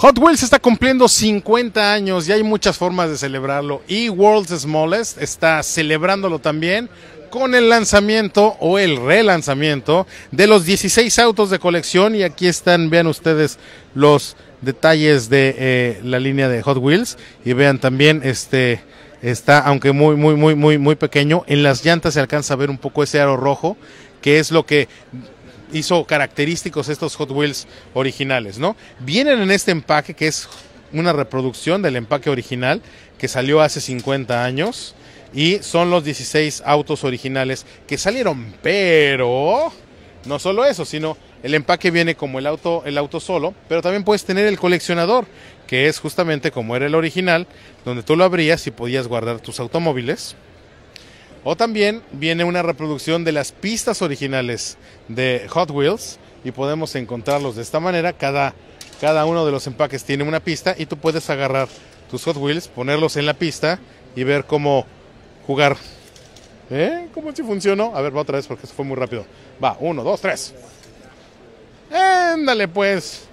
Hot Wheels está cumpliendo 50 años y hay muchas formas de celebrarlo. Y World's Smallest está celebrándolo también con el lanzamiento o el relanzamiento de los 16 autos de colección. Y aquí están, vean ustedes los detalles de eh, la línea de Hot Wheels. Y vean también este. Está, aunque muy, muy, muy, muy, muy pequeño, en las llantas se alcanza a ver un poco ese aro rojo, que es lo que hizo característicos estos Hot Wheels originales, ¿no? Vienen en este empaque que es una reproducción del empaque original que salió hace 50 años y son los 16 autos originales que salieron, pero no solo eso, sino el empaque viene como el auto, el auto solo, pero también puedes tener el coleccionador, que es justamente como era el original, donde tú lo abrías y podías guardar tus automóviles o también viene una reproducción de las pistas originales de Hot Wheels y podemos encontrarlos de esta manera. Cada, cada uno de los empaques tiene una pista y tú puedes agarrar tus Hot Wheels, ponerlos en la pista y ver cómo jugar. ¿Eh? ¿Cómo si funcionó? A ver, va otra vez porque se fue muy rápido. Va, uno, dos, tres. Ándale pues.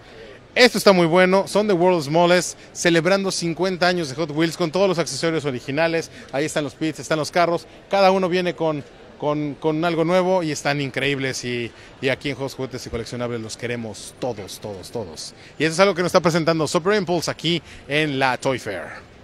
Esto está muy bueno, son The World's Smallest, celebrando 50 años de Hot Wheels con todos los accesorios originales. Ahí están los pits, están los carros, cada uno viene con, con, algo nuevo y están increíbles. Y, aquí en Hot Juguetes y Coleccionables los queremos todos, todos, todos. Y eso es algo que nos está presentando Super Impulse aquí en la Toy Fair.